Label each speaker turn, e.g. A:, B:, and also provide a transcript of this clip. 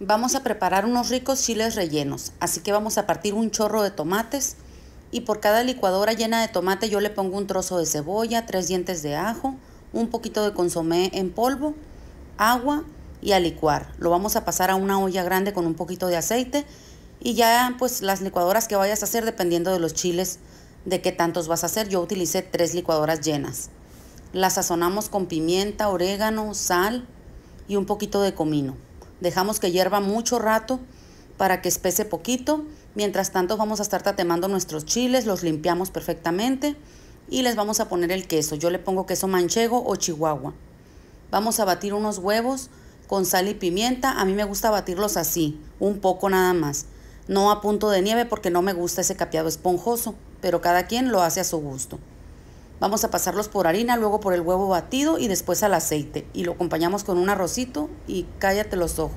A: Vamos a preparar unos ricos chiles rellenos, así que vamos a partir un chorro de tomates y por cada licuadora llena de tomate yo le pongo un trozo de cebolla, tres dientes de ajo, un poquito de consomé en polvo, agua y a licuar. Lo vamos a pasar a una olla grande con un poquito de aceite y ya pues las licuadoras que vayas a hacer dependiendo de los chiles de qué tantos vas a hacer. Yo utilicé tres licuadoras llenas. Las sazonamos con pimienta, orégano, sal y un poquito de comino. Dejamos que hierva mucho rato para que espese poquito. Mientras tanto vamos a estar tatemando nuestros chiles, los limpiamos perfectamente y les vamos a poner el queso. Yo le pongo queso manchego o chihuahua. Vamos a batir unos huevos con sal y pimienta. A mí me gusta batirlos así, un poco nada más. No a punto de nieve porque no me gusta ese capeado esponjoso, pero cada quien lo hace a su gusto. Vamos a pasarlos por harina, luego por el huevo batido y después al aceite. Y lo acompañamos con un arrocito y cállate los ojos.